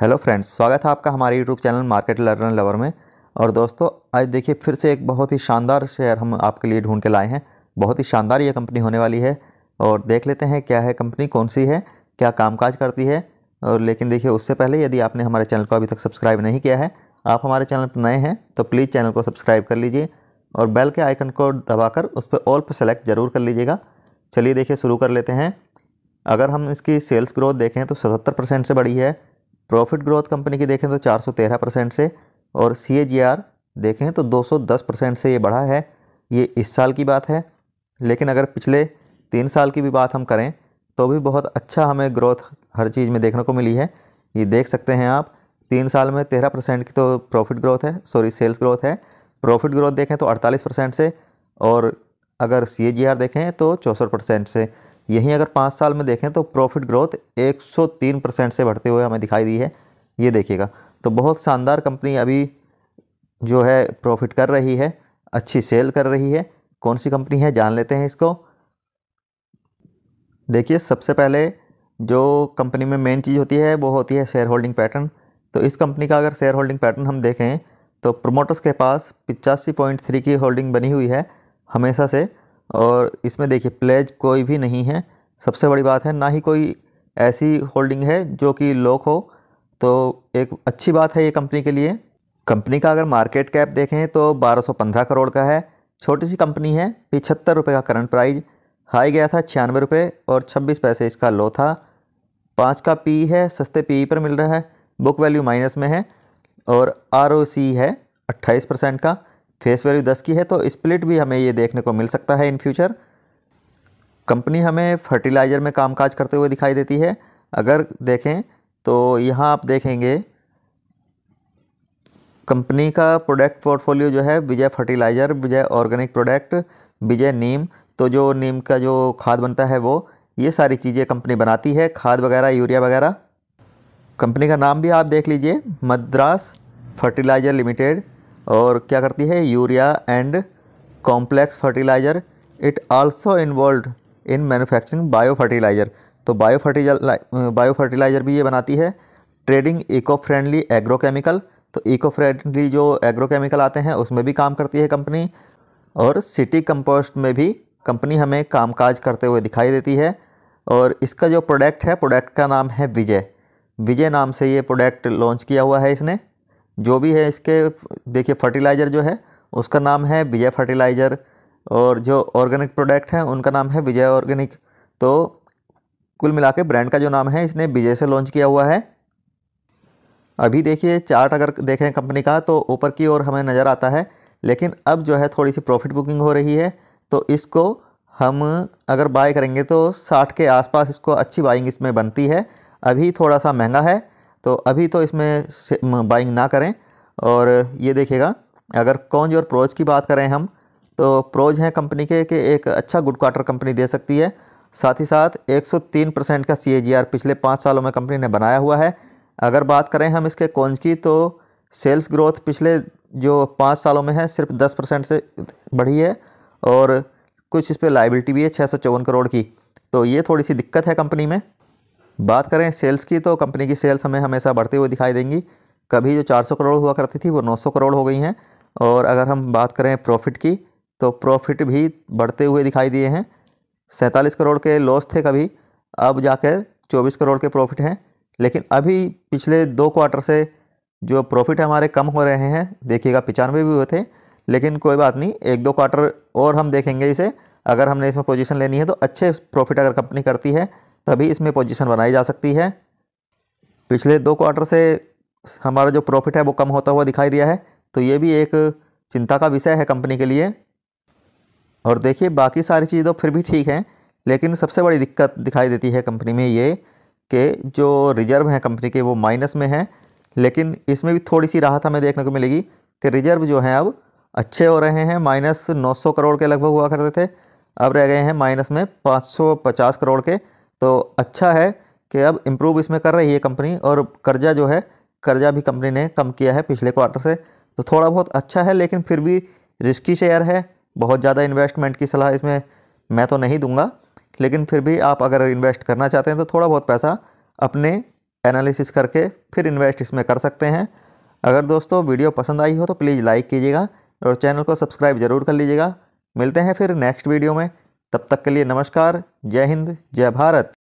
hello friends स्वागत है आपका हमारे YouTube channel market learner lover में और दोस्तों आज देखिए फिर से एक बहुत ही शानदार शेयर हम आपके लिए ढूंढ के लाए हैं बहुत ही शानदार ये कंपनी होने वाली है और देख लेते हैं क्या है कंपनी कौन सी है क्या कामकाज करती है और लेकिन देखिए उससे पहले यदि आपने हमारे चैनल को अभी तक सब्सक्राइब नहीं किया है आप हमारे चैनल पर नए हैं तो प्लीज़ चैनल को सब्सक्राइब कर लीजिए और बेल के आइकन को दबाकर उस पर ऑल पर सेलेक्ट ज़रूर कर लीजिएगा चलिए देखिए शुरू कर लेते हैं अगर हम इसकी सेल्स ग्रोथ देखें तो सतहत्तर परसेंट से बढ़ी है प्रॉफिट ग्रोथ कंपनी की देखें तो 413 परसेंट से और सी देखें तो 210 परसेंट से ये बढ़ा है ये इस साल की बात है लेकिन अगर पिछले तीन साल की भी बात हम करें तो भी बहुत अच्छा हमें ग्रोथ हर चीज़ में देखने को मिली है ये देख सकते हैं आप तीन साल में तेरह परसेंट की तो प्रॉफिट ग्रोथ है सॉरी सेल्स ग्रोथ है प्रॉफिट ग्रोथ देखें तो अड़तालीस परसेंट से और अगर सी देखें तो चौंसठ परसेंट से यहीं अगर पाँच साल में देखें तो प्रॉफिट ग्रोथ 103 परसेंट से बढ़ते हुए हमें दिखाई दी है ये देखिएगा तो बहुत शानदार कंपनी अभी जो है प्रॉफिट कर रही है अच्छी सेल कर रही है कौन सी कंपनी है जान लेते हैं इसको देखिए सबसे पहले जो कंपनी में मेन चीज़ होती है वो होती है शेयर होल्डिंग पैटर्न तो इस कंपनी का अगर शेयर होल्डिंग पैटर्न हम देखें तो प्रोमोटर्स के पास पिचासी पॉइंट थ्री की होल्डिंग बनी हुई है हमेशा से और इसमें देखिए प्लेज कोई भी नहीं है सबसे बड़ी बात है ना ही कोई ऐसी होल्डिंग है जो कि लॉक हो तो एक अच्छी बात है ये कंपनी के लिए कंपनी का अगर मार्केट कैप देखें तो 1215 करोड़ का है छोटी सी कंपनी है पिछहत्तर रुपये का करंट प्राइस हाई गया था छियानवे रुपये और छब्बीस पैसे इसका लो था पाँच का पी है सस्ते पी पर मिल रहा है बुक वैल्यू माइनस में है और आर है अट्ठाईस परसेंट का फेस वैल्यू दस की है तो स्प्लिट भी हमें ये देखने को मिल सकता है इन फ्यूचर कंपनी हमें फर्टिलाइज़र में कामकाज करते हुए दिखाई देती है अगर देखें तो यहाँ आप देखेंगे कंपनी का प्रोडक्ट पोर्टफोलियो जो है Vijay fertiliser Vijay organic product Vijay Neem तो जो नीम का जो खाद बनता है वो ये सारी चीज़ें कंपनी बनाती है खाद वगैरह यूरिया वगैरह कंपनी का नाम भी आप देख लीजिए मद्रास फर्टिलाइज़र लिमिटेड और क्या करती है urea and complex fertiliser it also involve in manufacturing bio fertiliser तो बायो फर्टिला बायो फर्टिलाइज़र भी ये बनाती है ट्रेडिंग इको फ्रेंडली एग्रोकेमिकल तो इको फ्रेंडली जो एग्रोकेमिकल आते हैं उसमें भी काम करती है कंपनी और सिटी कंपोस्ट में भी कंपनी हमें कामकाज करते हुए दिखाई देती है और इसका जो प्रोडक्ट है प्रोडक्ट का नाम है विजय विजय नाम से ये प्रोडक्ट लॉन्च किया हुआ है इसने जो भी है इसके देखिए फर्टिलाइज़र जो है उसका नाम है विजय फर्टिलाइज़र और जो ऑर्गेनिक प्रोडक्ट हैं उनका नाम है विजय ऑर्गेनिक तो कुल मिला के ब्रांड का जो नाम है इसने विजय से लॉन्च किया हुआ है अभी देखिए चार्ट अगर देखें कंपनी का तो ऊपर की ओर हमें नज़र आता है लेकिन अब जो है थोड़ी सी प्रॉफिट बुकिंग हो रही है तो इसको हम अगर बाय करेंगे तो साठ के आसपास इसको अच्छी बाइंग इसमें बनती है अभी थोड़ा सा महंगा है तो अभी तो इसमें बाइंग ना करें और ये देखिएगा अगर कौनज और प्रोज की बात करें हम तो प्रोज हैं कंपनी के कि एक अच्छा गुड क्वार्टर कंपनी दे सकती है साथ ही साथ 103 परसेंट का सी पिछले पाँच सालों में कंपनी ने बनाया हुआ है अगर बात करें हम इसके कौनज की तो सेल्स ग्रोथ पिछले जो पाँच सालों में है सिर्फ दस परसेंट से बढ़ी है और कुछ इस पर लाइबिलिटी भी है छः करोड़ की तो ये थोड़ी सी दिक्कत है कंपनी में बात करें सेल्स की तो कंपनी की सेल्स हमें हमेशा बढ़ती हुई दिखाई देंगी कभी जो 400 करोड़ हुआ करती थी वो 900 करोड़ हो गई हैं और अगर हम बात करें प्रॉफिट की तो प्रॉफिट भी बढ़ते हुए दिखाई दिए हैं सैंतालीस करोड़ के लॉस थे कभी अब जाकर चौबीस करोड़ के प्रॉफिट हैं लेकिन अभी पिछले दो क्वार्टर से जो प्रॉफिट हमारे कम हो रहे हैं देखिएगा पचानवे भी हुए थे लेकिन कोई बात नहीं एक दो क्वार्टर और हम देखेंगे इसे अगर हमने इसमें पोजीशन लेनी है तो अच्छे प्रॉफिट अगर कंपनी करती है तभी इसमें पोजीशन बनाई जा सकती है पिछले दो क्वार्टर से हमारा जो प्रॉफिट है वो कम होता हुआ दिखाई दिया है तो ये भी एक चिंता का विषय है कंपनी के लिए और देखिए बाकी सारी चीज़ तो फिर भी ठीक हैं लेकिन सबसे बड़ी दिक्कत दिखाई देती है कंपनी में ये कि जो रिजर्व हैं कंपनी के वो माइनस में हैं लेकिन इसमें भी थोड़ी सी राहत हमें देखने को मिलेगी कि रिजर्व जो हैं अब अच्छे हो रहे हैं माइनस 900 करोड़ के लगभग हुआ करते थे अब रह गए हैं माइनस में 550 करोड़ के तो अच्छा है कि अब इम्प्रूव इसमें कर रही है कंपनी और कर्जा जो है कर्जा भी कंपनी ने कम किया है पिछले क्वार्टर से तो थोड़ा बहुत अच्छा है लेकिन फिर भी रिस्की शेयर है बहुत ज़्यादा इन्वेस्टमेंट की सलाह इसमें मैं तो नहीं दूंगा लेकिन फिर भी आप अगर इन्वेस्ट करना चाहते हैं तो थोड़ा बहुत पैसा अपने एनालिसिस करके फिर इन्वेस्ट इसमें कर सकते हैं अगर दोस्तों वीडियो पसंद आई हो तो प्लीज़ लाइक कीजिएगा और चैनल को सब्सक्राइब ज़रूर कर लीजिएगा मिलते हैं फिर नेक्स्ट वीडियो में तब तक के लिए नमस्कार जय हिंद जय भारत